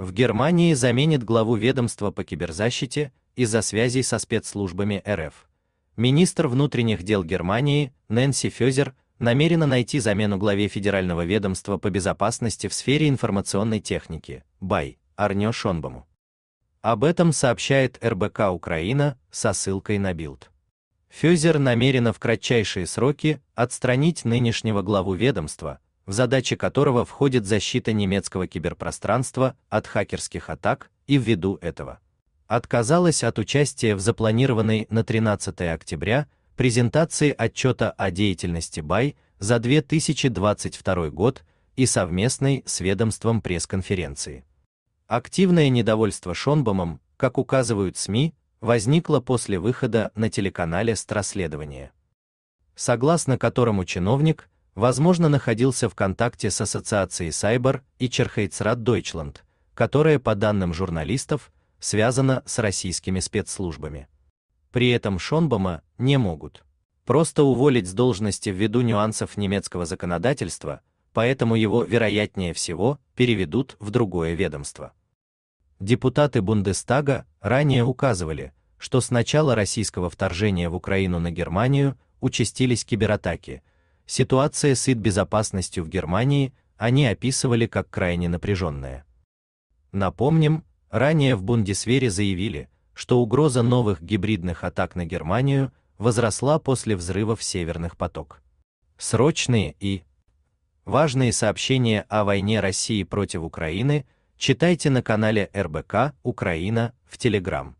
в Германии заменит главу ведомства по киберзащите из-за связей со спецслужбами РФ. Министр внутренних дел Германии Нэнси Фёзер намерена найти замену главе Федерального ведомства по безопасности в сфере информационной техники БАЙ Арне Шонбому. Об этом сообщает РБК Украина со ссылкой на Билд. Фёзер намерена в кратчайшие сроки отстранить нынешнего главу ведомства, в задачи которого входит защита немецкого киберпространства от хакерских атак и ввиду этого отказалась от участия в запланированной на 13 октября презентации отчета о деятельности БАЙ за 2022 год и совместной с ведомством пресс-конференции. Активное недовольство Шонбомом, как указывают СМИ, возникло после выхода на телеканале с согласно которому чиновник возможно, находился в контакте с ассоциацией Cyber и Черхейцрат Deutschland, которая, по данным журналистов, связана с российскими спецслужбами. При этом Шонбома не могут просто уволить с должности ввиду нюансов немецкого законодательства, поэтому его, вероятнее всего, переведут в другое ведомство. Депутаты Бундестага ранее указывали, что с начала российского вторжения в Украину на Германию участились кибератаки, Ситуация с ИД-безопасностью в Германии они описывали как крайне напряженная. Напомним, ранее в Бундесвере заявили, что угроза новых гибридных атак на Германию возросла после взрывов Северных поток. Срочные и важные сообщения о войне России против Украины читайте на канале РБК Украина в Телеграм.